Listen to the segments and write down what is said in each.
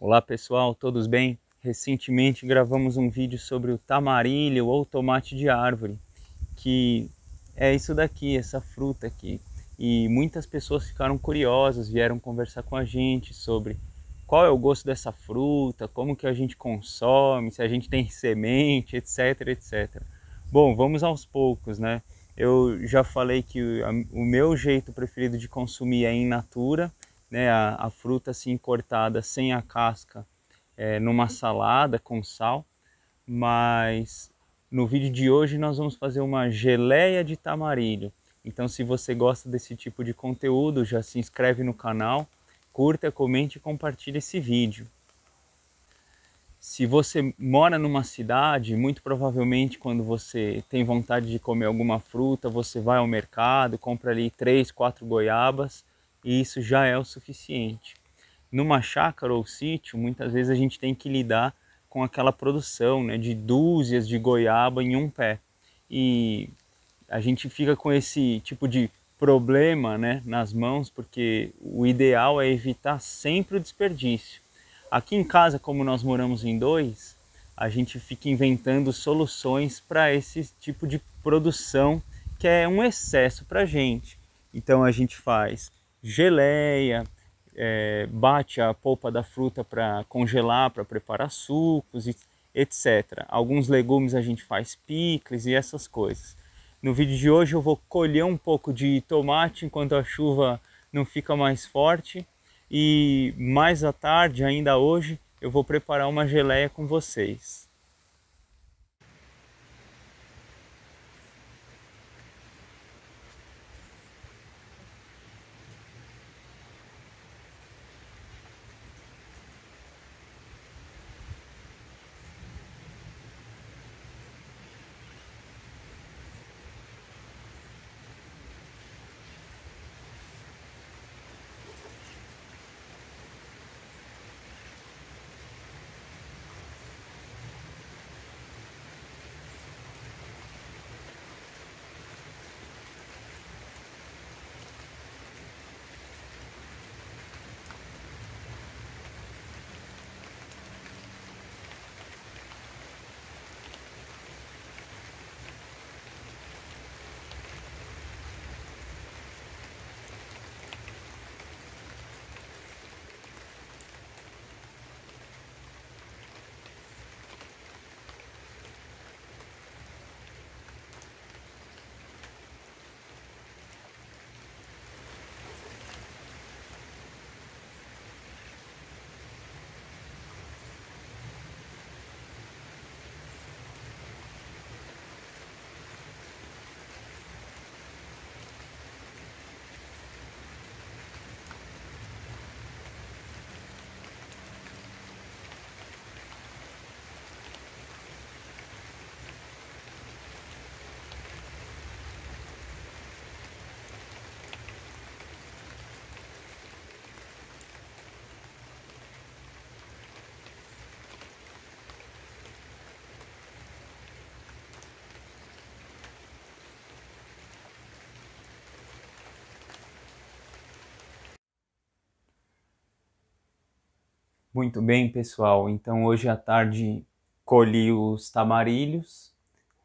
Olá pessoal, todos bem? Recentemente gravamos um vídeo sobre o tamarilho ou tomate de árvore, que é isso daqui, essa fruta aqui. E muitas pessoas ficaram curiosas, vieram conversar com a gente sobre qual é o gosto dessa fruta, como que a gente consome, se a gente tem semente, etc, etc. Bom, vamos aos poucos, né? Eu já falei que o meu jeito preferido de consumir é in natura, né, a, a fruta assim cortada sem a casca é, numa salada com sal, mas no vídeo de hoje nós vamos fazer uma geleia de tamarilho. Então se você gosta desse tipo de conteúdo, já se inscreve no canal, curta, comente e compartilhe esse vídeo. Se você mora numa cidade, muito provavelmente quando você tem vontade de comer alguma fruta, você vai ao mercado, compra ali três, quatro goiabas e isso já é o suficiente. Numa chácara ou sítio, muitas vezes a gente tem que lidar com aquela produção né, de dúzias de goiaba em um pé. E a gente fica com esse tipo de problema né, nas mãos, porque o ideal é evitar sempre o desperdício. Aqui em casa, como nós moramos em dois, a gente fica inventando soluções para esse tipo de produção que é um excesso para a gente. Então a gente faz geleia, é, bate a polpa da fruta para congelar, para preparar sucos, etc. Alguns legumes a gente faz picles e essas coisas. No vídeo de hoje eu vou colher um pouco de tomate enquanto a chuva não fica mais forte e mais à tarde, ainda hoje, eu vou preparar uma geleia com vocês. Muito bem, pessoal. Então hoje à tarde colhi os tamarilhos.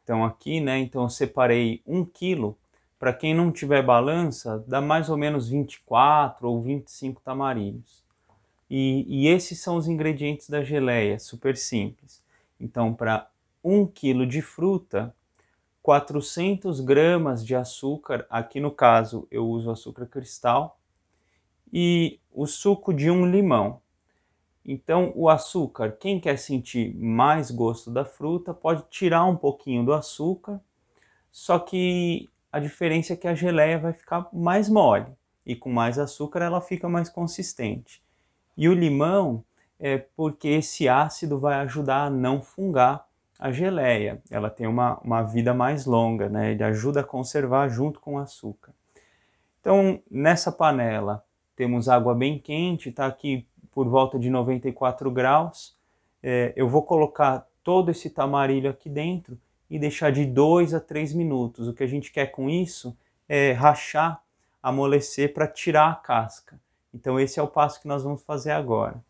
Então aqui, né? Então eu separei um quilo. Para quem não tiver balança, dá mais ou menos 24 ou 25 tamarilhos. E, e esses são os ingredientes da geleia, super simples. Então, para um quilo de fruta, 400 gramas de açúcar, aqui no caso eu uso açúcar cristal, e o suco de um limão. Então, o açúcar, quem quer sentir mais gosto da fruta, pode tirar um pouquinho do açúcar, só que a diferença é que a geleia vai ficar mais mole e com mais açúcar ela fica mais consistente. E o limão é porque esse ácido vai ajudar a não fungar a geleia, ela tem uma, uma vida mais longa, né? ele ajuda a conservar junto com o açúcar. Então, nessa panela, temos água bem quente, está aqui por volta de 94 graus. É, eu vou colocar todo esse tamarilho aqui dentro e deixar de 2 a 3 minutos. O que a gente quer com isso é rachar, amolecer para tirar a casca. Então esse é o passo que nós vamos fazer agora.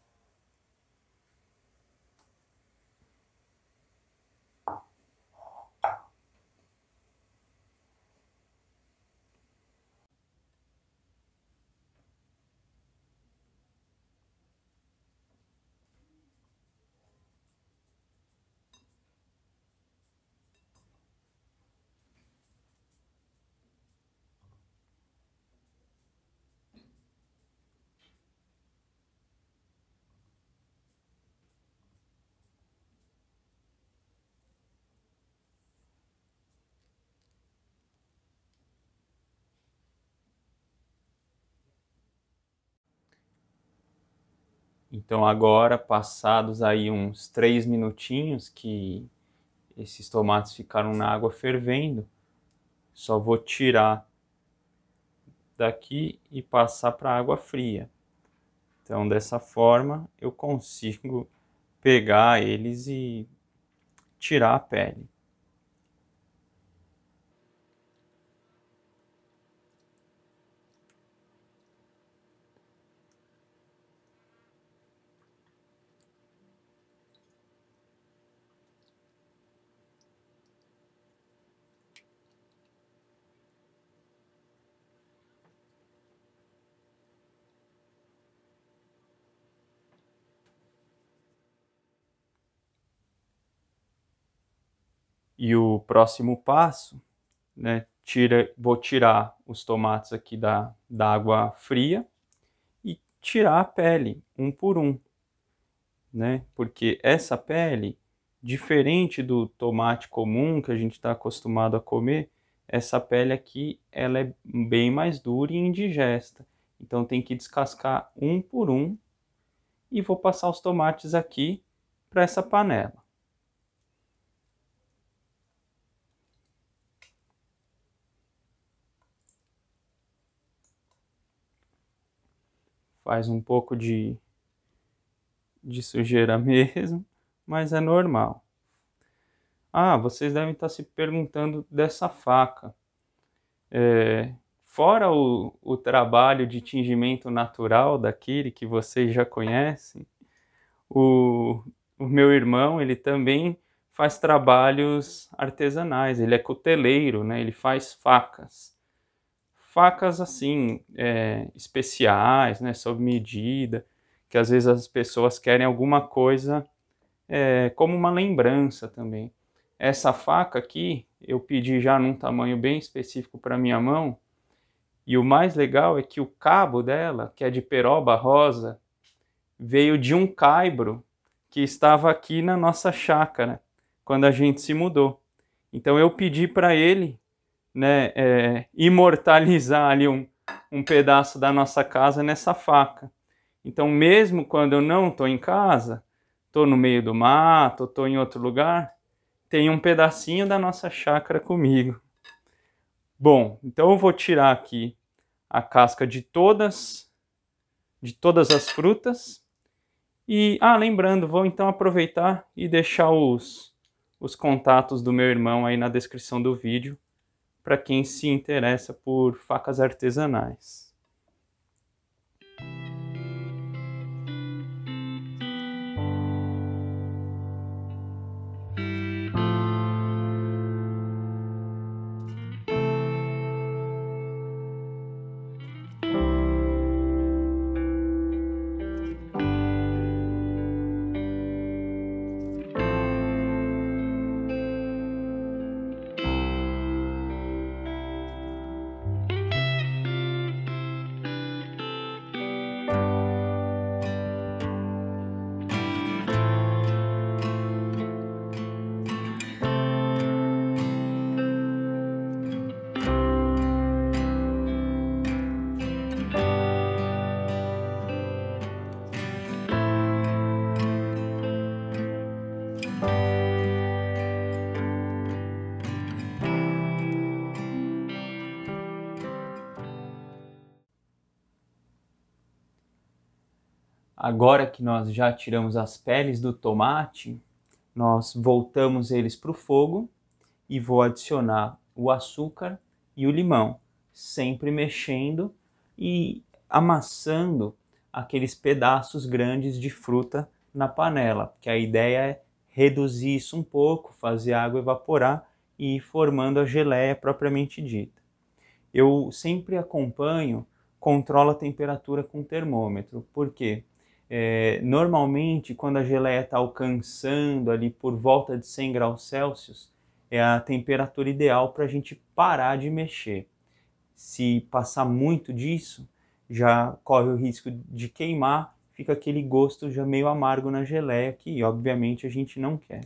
Então agora, passados aí uns três minutinhos que esses tomates ficaram na água fervendo, só vou tirar daqui e passar para água fria. Então dessa forma eu consigo pegar eles e tirar a pele. E o próximo passo, né, tira, vou tirar os tomates aqui da, da água fria e tirar a pele, um por um. Né? Porque essa pele, diferente do tomate comum que a gente está acostumado a comer, essa pele aqui ela é bem mais dura e indigesta. Então tem que descascar um por um e vou passar os tomates aqui para essa panela. faz um pouco de, de sujeira mesmo, mas é normal. Ah, vocês devem estar tá se perguntando dessa faca. É, fora o, o trabalho de tingimento natural daquele que vocês já conhecem, o, o meu irmão, ele também faz trabalhos artesanais, ele é cuteleiro, né? ele faz facas facas assim, é, especiais, né, sob medida, que às vezes as pessoas querem alguma coisa é, como uma lembrança também. Essa faca aqui eu pedi já num tamanho bem específico para minha mão, e o mais legal é que o cabo dela, que é de peroba rosa, veio de um caibro que estava aqui na nossa chácara, quando a gente se mudou. Então eu pedi para ele né, é, imortalizar ali um, um pedaço da nossa casa nessa faca. Então, mesmo quando eu não estou em casa, estou no meio do mato, estou em outro lugar, tem um pedacinho da nossa chácara comigo. Bom, então eu vou tirar aqui a casca de todas de todas as frutas. E ah, lembrando, vou então aproveitar e deixar os os contatos do meu irmão aí na descrição do vídeo para quem se interessa por facas artesanais. Agora que nós já tiramos as peles do tomate, nós voltamos eles para o fogo e vou adicionar o açúcar e o limão, sempre mexendo e amassando aqueles pedaços grandes de fruta na panela, porque a ideia é reduzir isso um pouco, fazer a água evaporar e ir formando a geleia propriamente dita. Eu sempre acompanho, controlo a temperatura com termômetro, por quê? É, normalmente, quando a geleia está alcançando ali por volta de 100 graus Celsius, é a temperatura ideal para a gente parar de mexer. Se passar muito disso, já corre o risco de queimar, fica aquele gosto já meio amargo na geleia que, obviamente, a gente não quer.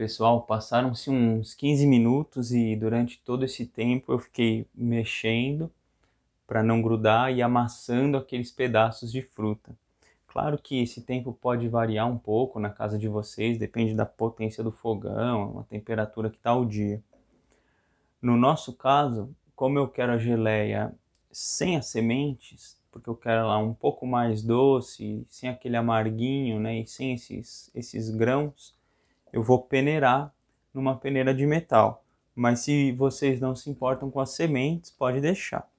Pessoal, passaram-se uns 15 minutos e durante todo esse tempo eu fiquei mexendo para não grudar e amassando aqueles pedaços de fruta. Claro que esse tempo pode variar um pouco na casa de vocês, depende da potência do fogão, a temperatura que está o dia. No nosso caso, como eu quero a geleia sem as sementes, porque eu quero ela um pouco mais doce, sem aquele amarguinho, né, e sem esses, esses grãos, eu vou peneirar numa peneira de metal. Mas se vocês não se importam com as sementes, pode deixar.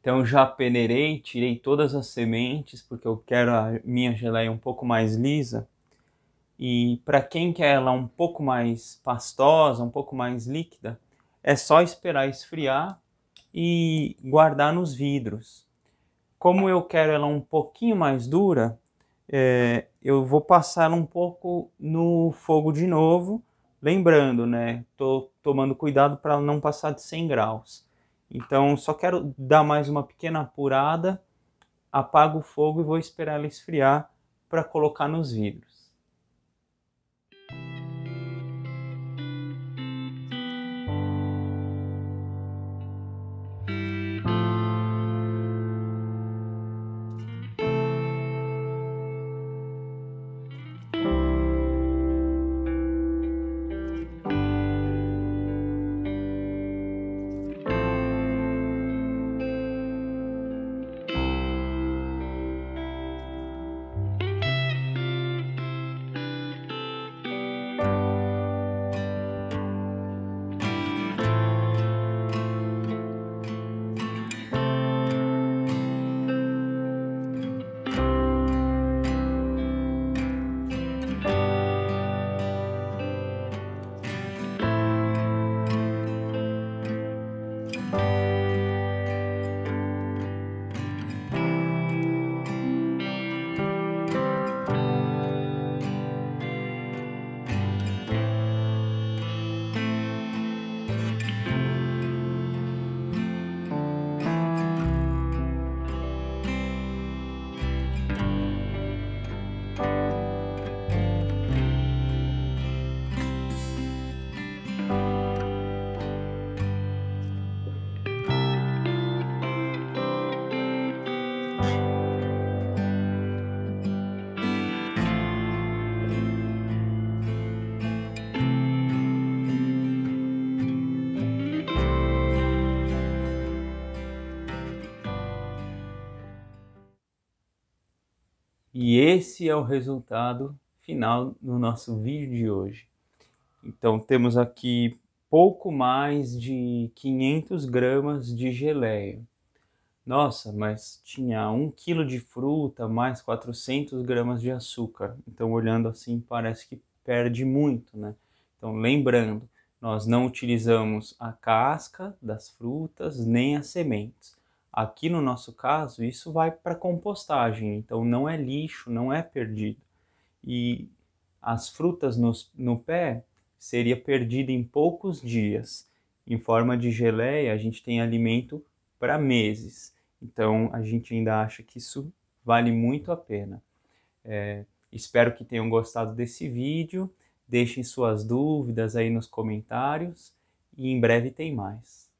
Então já peneirei, tirei todas as sementes, porque eu quero a minha geleia um pouco mais lisa. E para quem quer ela um pouco mais pastosa, um pouco mais líquida, é só esperar esfriar e guardar nos vidros. Como eu quero ela um pouquinho mais dura, é, eu vou passar um pouco no fogo de novo, lembrando, né? Tô tomando cuidado para não passar de 100 graus. Então, só quero dar mais uma pequena apurada, apago o fogo e vou esperar ela esfriar para colocar nos vidros. E esse é o resultado final no nosso vídeo de hoje. Então temos aqui pouco mais de 500 gramas de geleia. Nossa, mas tinha 1 kg de fruta mais 400 gramas de açúcar. Então olhando assim parece que perde muito, né? Então lembrando, nós não utilizamos a casca das frutas nem as sementes. Aqui no nosso caso, isso vai para compostagem, então não é lixo, não é perdido. E as frutas no, no pé seria perdida em poucos dias. Em forma de geleia, a gente tem alimento para meses. Então a gente ainda acha que isso vale muito a pena. É, espero que tenham gostado desse vídeo. Deixem suas dúvidas aí nos comentários e em breve tem mais.